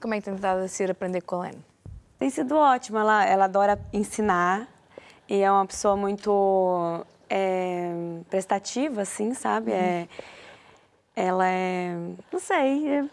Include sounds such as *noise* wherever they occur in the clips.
como é que tem dado a ser aprender com a Lene? Tem sido ótimo, ela, ela adora ensinar e é uma pessoa muito é, prestativa, assim, sabe? É, ela é, não sei, é,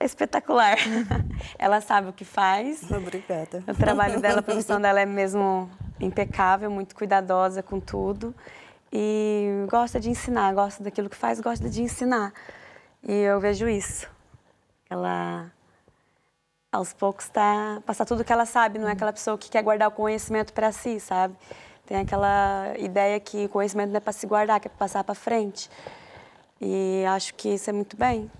é espetacular. *laughs* ela sabe o que faz. Obrigada. O trabalho dela, a profissão *laughs* dela é mesmo impecável, muito cuidadosa com tudo e gosta de ensinar, gosta daquilo que faz, gosta de ensinar. E eu vejo isso. Ela aos poucos tá passar tudo que ela sabe, não é aquela pessoa que quer guardar o conhecimento para si, sabe? Tem aquela ideia que o conhecimento não é para se guardar, que é para passar para frente. E acho que isso é muito bem.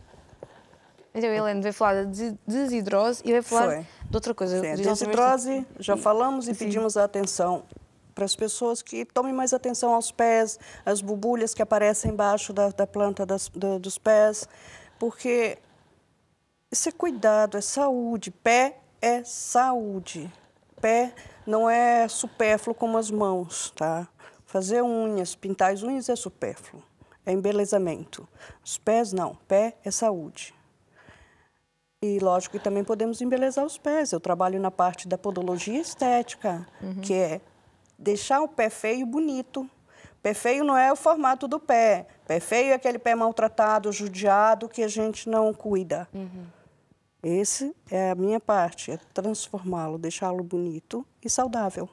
Então, Helena veio falar de desidrose e veio falar Foi. de outra coisa. Sim, desidrose, já falamos e Sim. pedimos a atenção para as pessoas que tomem mais atenção aos pés, às bubulhas que aparecem embaixo da, da planta das, dos pés, porque isso é cuidado, é saúde. Pé é saúde. Pé não é supérfluo como as mãos, tá? Fazer unhas, pintar as unhas é supérfluo. É embelezamento. Os pés não. Pé é saúde. E lógico que também podemos embelezar os pés. Eu trabalho na parte da podologia estética, uhum. que é deixar o pé feio bonito. Pé feio não é o formato do pé. Pé feio é aquele pé maltratado, judiado, que a gente não cuida. Uhum. Esse é a minha parte, é transformá-lo, deixá-lo bonito e saudável.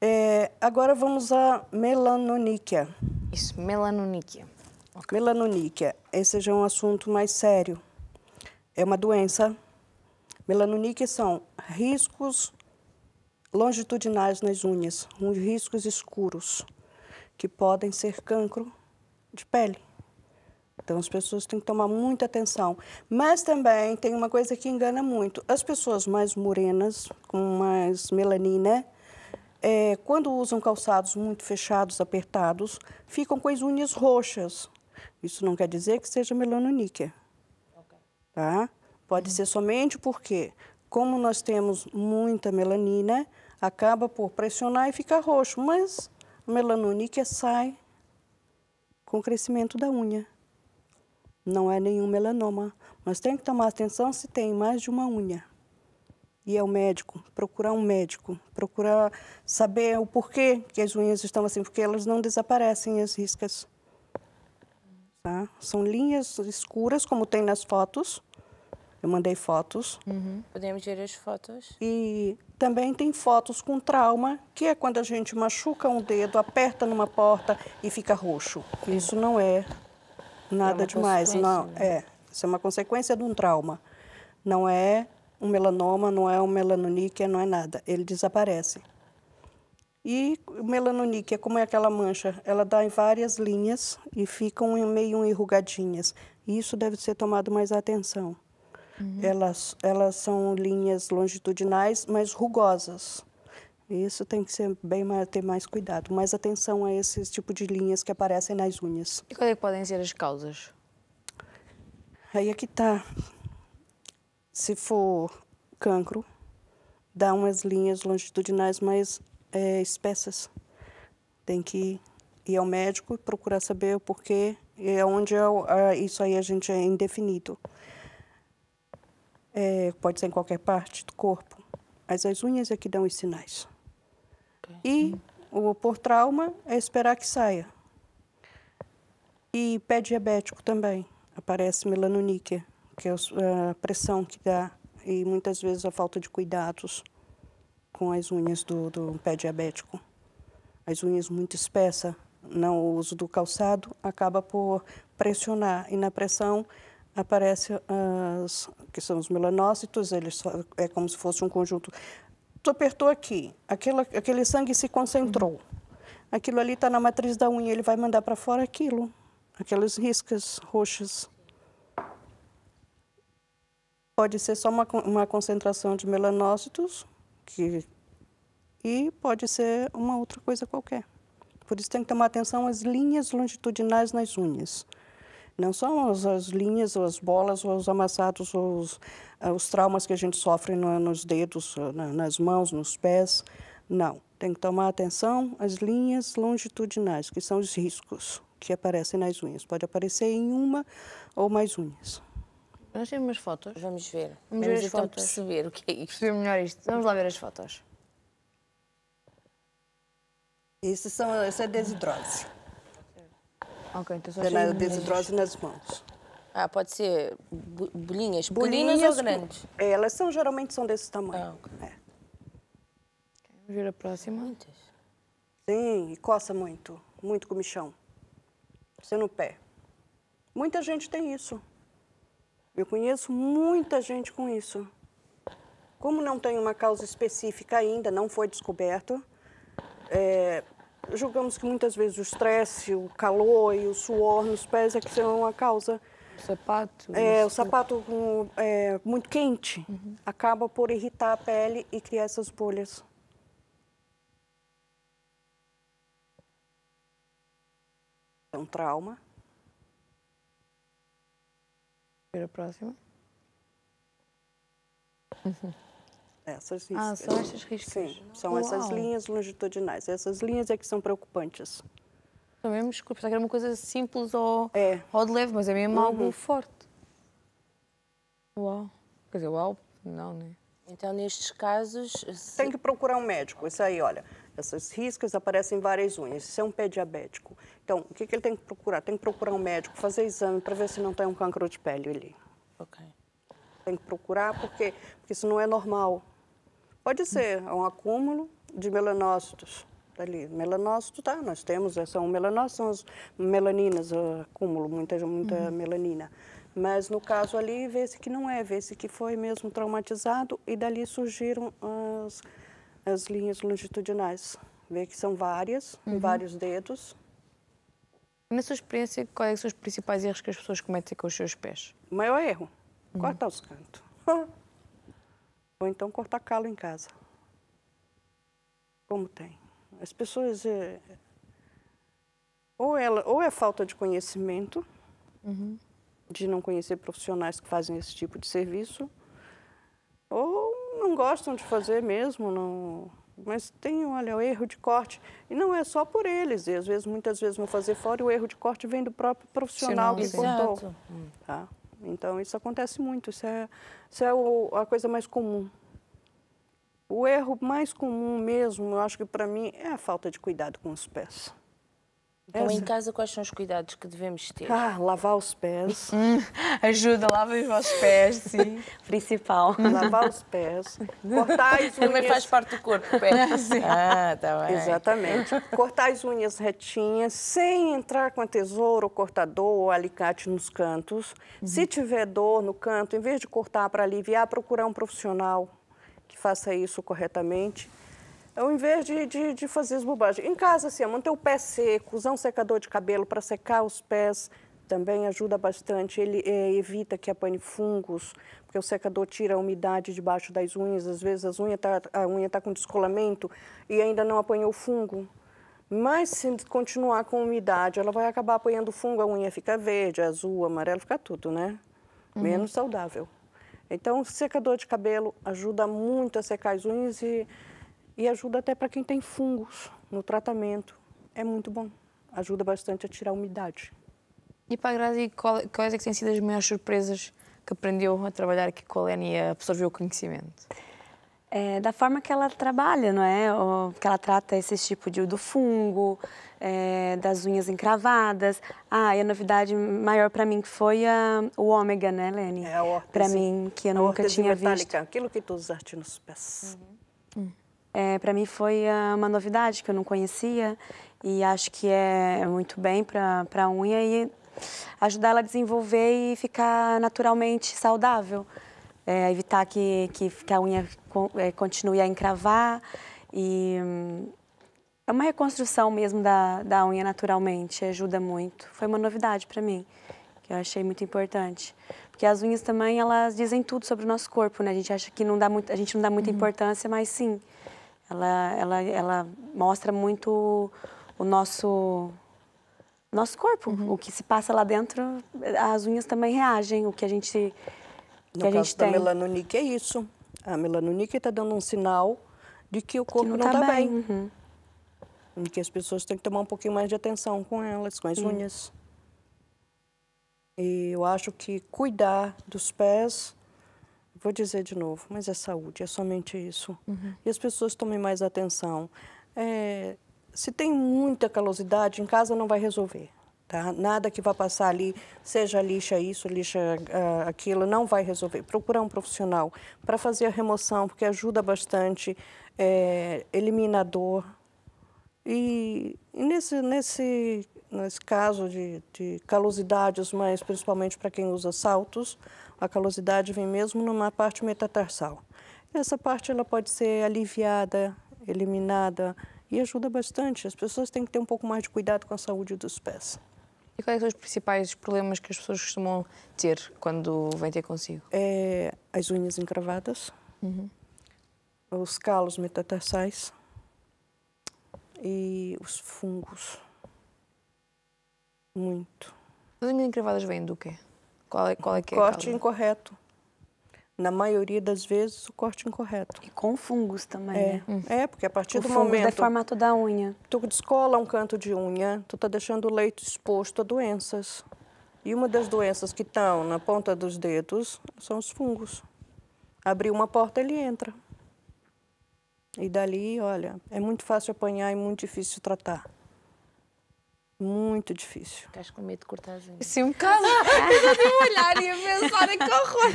É, agora vamos à melanoníquia. Isso, melanoníquia. Okay. Melanoníquia, esse já é um assunto mais sério. É uma doença. Melanoníquia são riscos longitudinais nas unhas, uns riscos escuros, que podem ser cancro de pele. Então as pessoas têm que tomar muita atenção. Mas também tem uma coisa que engana muito. As pessoas mais morenas, com mais melanina, é, quando usam calçados muito fechados, apertados, ficam com as unhas roxas. Isso não quer dizer que seja melanoníquia. Tá? Pode uhum. ser somente porque, como nós temos muita melanina, acaba por pressionar e ficar roxo, mas a melanoníquia sai com o crescimento da unha. Não é nenhum melanoma, mas tem que tomar atenção se tem mais de uma unha. E é o médico, procurar um médico, procurar saber o porquê que as unhas estão assim, porque elas não desaparecem as riscas. Tá? São linhas escuras, como tem nas fotos. Eu mandei fotos. Uhum. Podemos ver as fotos. E também tem fotos com trauma, que é quando a gente machuca um dedo, aperta numa porta e fica roxo. Isso não é é nada é demais, não. Né? É, isso é uma consequência de um trauma. Não é um melanoma, não é um melanoníquia, não é nada. Ele desaparece. E melanoníquia, é como é aquela mancha? Ela dá em várias linhas e ficam meio enrugadinhas. Isso deve ser tomado mais atenção. Uhum. Elas, elas são linhas longitudinais, mas rugosas. Isso tem que ser bem mais, ter mais cuidado, mais atenção a esse tipo de linhas que aparecem nas unhas. E quais é podem ser as causas? Aí é que tá. Se for cancro, dá umas linhas longitudinais mais é, espessas. Tem que ir ao médico e procurar saber o porquê e onde é, isso aí a gente é indefinido. É, pode ser em qualquer parte do corpo. Mas as unhas é que dão os sinais. E o por trauma é esperar que saia. E pé diabético também, aparece melanoníquia, que é eh, a pressão que dá e muitas vezes a falta de cuidados com as unhas do, do pé diabético. As unhas muito espessas, não o uso do calçado, acaba por pressionar e na pressão aparece as que são os melanócitos, eles é como se fosse um conjunto Tu apertou aqui, aquela, aquele sangue se concentrou. Uhum. Aquilo ali está na matriz da unha, ele vai mandar para fora aquilo, aquelas riscas roxas. Pode ser só uma, uma concentração de melanócitos, que, e pode ser uma outra coisa qualquer. Por isso tem que tomar atenção às linhas longitudinais nas unhas. Não são as, as linhas, ou as bolas, ou os amassados, ou os, eh, os traumas que a gente sofre no, nos dedos, na, nas mãos, nos pés. Não. Tem que tomar atenção às linhas longitudinais, que são os riscos que aparecem nas unhas. Pode aparecer em uma ou mais unhas. Vamos ver umas fotos. Vamos ver. Vamos, Vamos ver as então fotos. perceber o que é isto. Perceber melhor isto. Vamos lá ver as fotos. Isso, são, isso é desidrose. Ok, então só Panada de azeitose nas mãos. Ah, pode ser bolinhas, bolinhas ou grandes? É, elas são, geralmente são desse tamanho. Ah, okay. é. Vamos ver a próxima. Muitas. Sim, e coça muito, muito comichão. Você no pé. Muita gente tem isso. Eu conheço muita gente com isso. Como não tem uma causa específica ainda, não foi descoberto, é, julgamos que muitas vezes o estresse, o calor e o suor nos pés é que são a causa. O sapato. É, né? o sapato com, é, muito quente uhum. acaba por irritar a pele e criar essas bolhas. É um trauma. Para a próxima. Uhum. *laughs* É, essas riscas. Ah, são essas riscas? Sim, são Uau. essas linhas longitudinais. Essas linhas é que são preocupantes. também mesmo era uma coisa simples ou, é. ou de leve, mas é mesmo uhum. algo forte. Uau. Quer dizer, uau, não, né? Então, nestes casos... Se... Tem que procurar um médico. Isso aí, olha, essas riscas aparecem em várias unhas. Isso é um pé diabético. Então, o que, que ele tem que procurar? Tem que procurar um médico, fazer exame para ver se não tem tá um cancro de pele ali. Ok. Tem que procurar porque, porque isso não é normal. Pode ser é um acúmulo de melanócitos. Ali, melanócito, tá, nós temos, é, são melanócitos, são as melaninas, acúmulo, muita, muita uhum. melanina. Mas no caso ali, vê-se que não é, vê-se que foi mesmo traumatizado e dali surgiram as, as linhas longitudinais. Vê que são várias, uhum. vários dedos. Na sua experiência, quais são os principais erros que as pessoas cometem com os seus pés? O maior erro, uhum. cortar os cantos. *laughs* Ou então cortar calo em casa. Como tem. As pessoas. É, ou, ela, ou é falta de conhecimento, uhum. de não conhecer profissionais que fazem esse tipo de serviço, ou não gostam de fazer mesmo, não mas tem, olha, o erro de corte. E não é só por eles, e às vezes, muitas vezes vão fazer fora e o erro de corte vem do próprio profissional Sim, que exato. cortou. Tá? Então, isso acontece muito, isso é, isso é o, a coisa mais comum. O erro mais comum mesmo, eu acho que para mim, é a falta de cuidado com os pés. Então, em casa, quais são os cuidados que devemos ter? Ah, lavar os pés. *laughs* Hum, ajuda, lavem os vossos pés, sim. *laughs* Principal. Lavar os pés. Cortar as unhas. Também faz parte do corpo, *laughs* pé. Ah, sim. Ah, tá bem. Exatamente. Cortar as unhas retinhas, sem entrar com a tesoura, ou cortador ou alicate nos cantos. Uhum. Se tiver dor no canto, em vez de cortar para aliviar, procurar um profissional que faça isso corretamente. Ao invés de, de, de fazer as bobagens. Em casa, assim, manter o pé seco, usar um secador de cabelo para secar os pés também ajuda bastante. Ele é, evita que apanhe fungos, porque o secador tira a umidade debaixo das unhas. Às vezes as unhas tá, a unha está com descolamento e ainda não apanhou fungo. Mas se continuar com umidade, ela vai acabar apanhando fungo, a unha fica verde, azul, amarelo, fica tudo, né? Uhum. Menos saudável. Então, secador de cabelo ajuda muito a secar as unhas e e ajuda até para quem tem fungos no tratamento. É muito bom. Ajuda bastante a tirar a umidade. E para a Grazi, quais é que têm sido as maiores surpresas que aprendeu a trabalhar aqui com a Lene e a absorver o conhecimento? É, da forma que ela trabalha, não é? que ela trata esse tipo de, do fungo, é, das unhas encravadas. Ah, e a novidade maior para mim que foi a, o ômega, né, Lene? É a Para mim, que eu nunca tinha metálica, visto. aquilo que tu usaste nos pés. Uhum. Hum é, para mim foi ah, uma novidade que eu não conhecia e acho que é muito bem para a unha e ajudar ela a desenvolver e ficar naturalmente saudável. É, evitar que, que, que, a unha é, continue a encravar e hum, é uma reconstrução mesmo da, da unha naturalmente, ajuda muito. Foi uma novidade para mim, que eu achei muito importante. Porque as unhas também, elas dizem tudo sobre o nosso corpo, né? A gente acha que não dá muito, a gente não dá muita uhum. importância, mas sim. Ela, ela, ela mostra muito o nosso nosso corpo, uhum. o que se passa lá dentro, as unhas também reagem, o que a gente que no a caso gente da melanonique é isso. A melanonique está dando um sinal de que o corpo que não está tá bem. bem. Uhum. E que as pessoas têm que tomar um pouquinho mais de atenção com elas, com as uhum. unhas. E eu acho que cuidar dos pés Vou dizer de novo, mas é saúde, é somente isso. Uhum. E as pessoas tomem mais atenção. É, se tem muita calosidade, em casa não vai resolver. Tá? Nada que vá passar ali, seja lixa isso, lixa uh, aquilo, não vai resolver. Procurar um profissional para fazer a remoção, porque ajuda bastante, é, elimina a dor. E, e nesse, nesse nesse caso de, de calosidades, mas principalmente para quem usa saltos, a calosidade vem mesmo numa parte metatarsal. Essa parte ela pode ser aliviada, eliminada e ajuda bastante. As pessoas têm que ter um pouco mais de cuidado com a saúde dos pés. E quais são os principais problemas que as pessoas costumam ter quando vêm ter consigo? É, as unhas encravadas, uhum. os calos metatarsais e os fungos. Muito. As unhas encravadas vêm do quê? Qual é, qual é que é? Corte incorreto. Na maioria das vezes, o corte incorreto. E com fungos também, é. né? Hum. É, porque a partir o do momento... O formato da unha. Tu descola um canto de unha, tu tá deixando o leito exposto a doenças. E uma das doenças que estão na ponta dos dedos são os fungos. Abrir uma porta, ele entra. E dali, olha, é muito fácil apanhar e muito difícil tratar. Muito difícil. Estás com medo de cortar as unhas? Sim, um bocado. Mas *laughs* eu devo olhar e a pensar, que horror!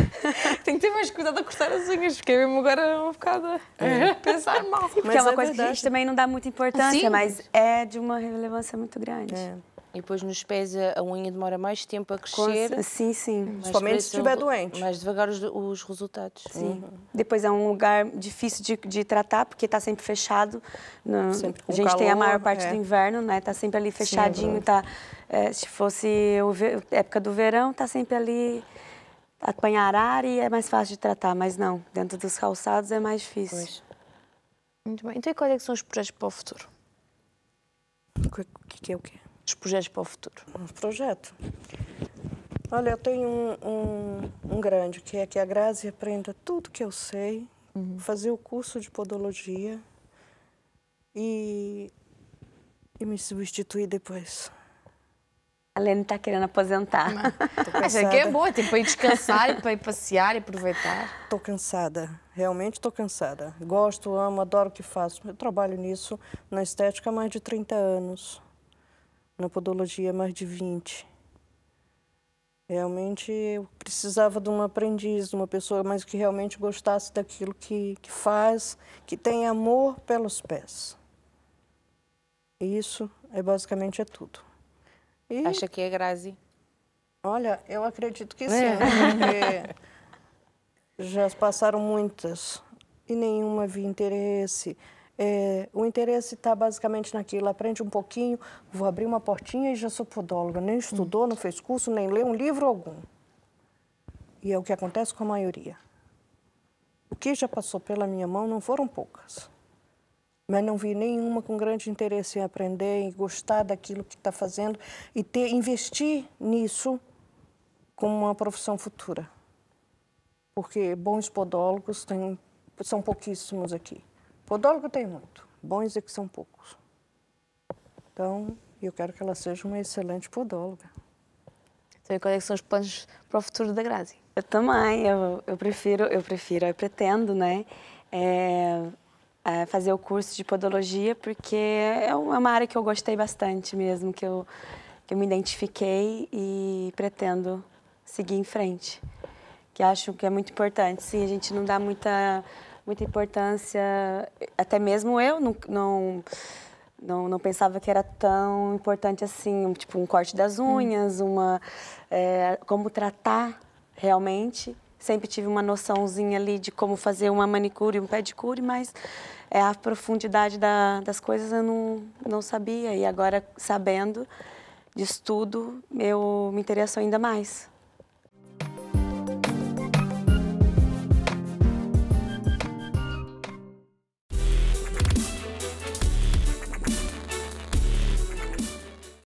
Tenho que ter mais cuidado a cortar as unhas, porque é mesmo agora um bocado a é. *laughs* pensar mal. porque é uma é coisa que a gente também não dá muita importância, Sim. mas é de uma relevância muito grande. É. E depois nos pés a, unha demora mais tempo a crescer. Com, sim, sim. Principalmente se estiver doente. Mais devagar os, os resultados. Sim. Uhum. Depois é um lugar difícil de, de tratar, porque está sempre fechado. No, sempre a gente calor, tem a maior parte é. do inverno, né? Está sempre ali fechadinho. Sim, tá, é, se fosse a época do verão, está sempre ali apanhar ar e é mais fácil de tratar. Mas não, dentro dos calçados é mais difícil. Pois. Muito bem. Então, e quais é são os projetos para o futuro? O que, que é o quê? os projetos para o futuro? Um projeto? Olha, eu tenho um, um, um grande, que é que a Grazi aprenda tudo que eu sei, uhum. fazer o curso de podologia e, e me substituir depois. A Lene está querendo aposentar. Mas né? *laughs* isso aqui é boa, tem para ir descansar, para ir passear e aproveitar. Estou cansada, realmente estou cansada. Gosto, amo, adoro o que faço. Eu trabalho nisso na estética há mais de 30 anos na podologia mais de 20. Realmente eu precisava de um aprendiz, de uma pessoa mais que realmente gostasse daquilo que, que faz, que tem amor pelos pés. isso é basicamente é tudo. E... Acha que é Grazi? Olha, eu acredito que é. sim, é. porque *laughs* já passaram muitas e nenhuma havia interesse. É, o interesse está basicamente naquilo, aprende um pouquinho, vou abrir uma portinha e já sou podóloga. Nem estudou, não fez curso, nem leu um livro algum. E é o que acontece com a maioria. O que já passou pela minha mão não foram poucas. Mas não vi nenhuma com grande interesse em aprender, em gostar daquilo que está fazendo e ter, investir nisso como uma profissão futura. Porque bons podólogos tem, são pouquíssimos aqui. Podólogo tem muito, bons é que são poucos. Então, eu quero que ela seja uma excelente podóloga. Então, quais é são os planos para o futuro da Grazi? Eu também, eu, eu prefiro, eu prefiro, eu pretendo, né, é, é fazer o curso de podologia, porque é, é uma área que eu gostei bastante mesmo, que eu, que eu me identifiquei e pretendo seguir em frente. Que acho que é muito importante, sim, a gente não dá muita muita importância. Até mesmo eu não, não não, não pensava que era tão importante assim, tipo um corte das unhas, hum. uma é, como tratar realmente. Sempre tive uma noçãozinha ali de como fazer uma manicure, um pedicure, mas é, a profundidade da, das coisas eu não, não sabia. E agora, sabendo de estudo, eu me interesso ainda mais.